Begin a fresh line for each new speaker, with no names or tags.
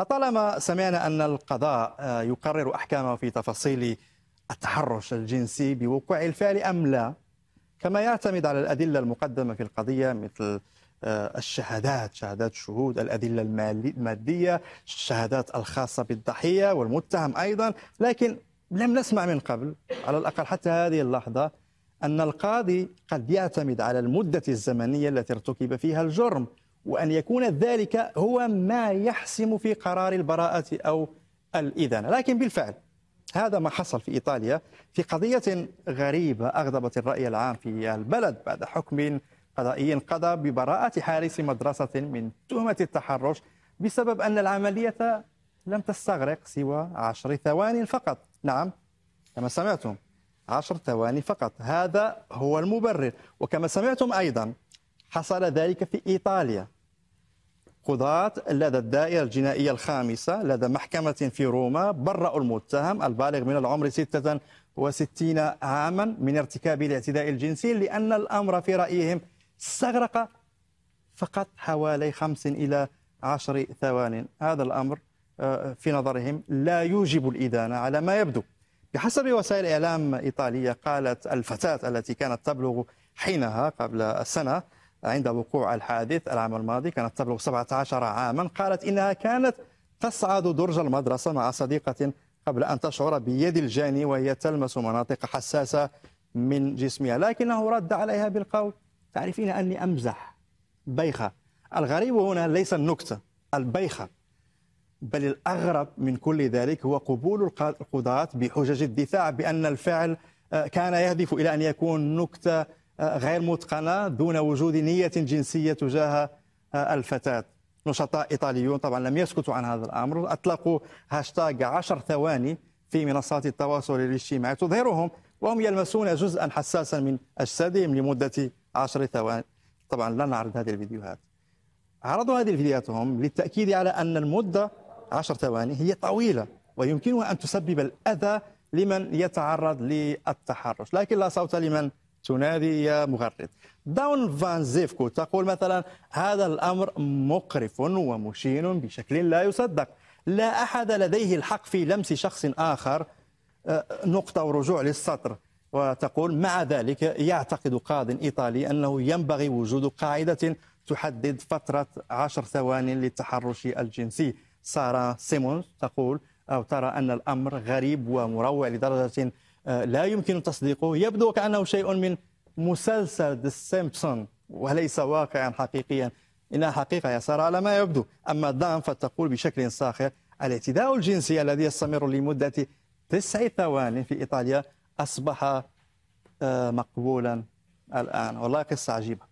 لطالما سمعنا أن القضاء آه، يقرر أحكامه في تفاصيل التحرش الجنسي بوقوع الفعل أم لا كما يعتمد على الأدلة المقدمة في القضية مثل آه، الشهادات شهادات شهود الأدلة المادية الشهادات الخاصة بالضحية والمتهم أيضا لكن لم نسمع من قبل على الأقل حتى هذه اللحظة أن القاضي قد يعتمد على المدة الزمنية التي ارتكب فيها الجرم وأن يكون ذلك هو ما يحسم في قرار البراءة أو الإذانة لكن بالفعل هذا ما حصل في إيطاليا في قضية غريبة أغضبت الرأي العام في البلد بعد حكم قضائي قضى ببراءة حارس مدرسة من تهمة التحرش بسبب أن العملية لم تستغرق سوى عشر ثوان فقط نعم كما سمعتم عشر ثواني فقط هذا هو المبرر وكما سمعتم أيضا حصل ذلك في إيطاليا قضاة لدى الدائرة الجنائية الخامسة لدى محكمة في روما برأوا المتهم البالغ من العمر 66 عاما من ارتكاب الاعتداء الجنسي لأن الأمر في رأيهم استغرق فقط حوالي خمس إلى عشر ثوان هذا الأمر آه، في نظرهم لا يوجب الإدانة على ما يبدو بحسب وسائل إعلام إيطالية قالت الفتاة التي كانت تبلغ حينها قبل سنة عند وقوع الحادث العام الماضي كانت تبلغ 17 عاما قالت إنها كانت تصعد درج المدرسة مع صديقة قبل أن تشعر بيد الجاني وهي تلمس مناطق حساسة من جسمها لكنه رد عليها بالقول تعرفين أني أمزح بيخة الغريب هنا ليس النكتة البيخة بل الأغرب من كل ذلك هو قبول القضاة بحجج الدفاع بأن الفعل آه، كان يهدف إلى أن يكون نكتة غير متقنة دون وجود نية جنسية تجاه آه، الفتاة نشطاء إيطاليون طبعا لم يسكتوا عن هذا الأمر أطلقوا هاشتاغ عشر ثواني في منصات التواصل الاجتماعي تظهرهم وهم يلمسون جزءا حساسا من أجسادهم لمدة عشر ثواني طبعا لا نعرض هذه الفيديوهات عرضوا هذه الفيديوهات هم للتأكيد على أن المدة عشر ثواني هي طويلة ويمكنها أن تسبب الأذى لمن يتعرض للتحرش لكن لا صوت لمن تنادي يا مغرد داون فان زيفكو تقول مثلا هذا الأمر مقرف ومشين بشكل لا يصدق لا أحد لديه الحق في لمس شخص آخر أه، نقطة ورجوع للسطر وتقول مع ذلك يعتقد قاض إيطالي أنه ينبغي وجود قاعدة تحدد فترة عشر ثوان للتحرش الجنسي سارة سيمونز تقول أو ترى أن الأمر غريب ومروع لدرجة آه، لا يمكن تصديقه يبدو كأنه شيء من مسلسل ذا سيمبسون وليس واقعا حقيقيا إنها حقيقة يا سارة على ما يبدو أما دان فتقول بشكل ساخر الاعتداء الجنسي الذي يستمر لمدة تسع ثوان في إيطاليا أصبح آه، مقبولا الآن والله قصة عجيبة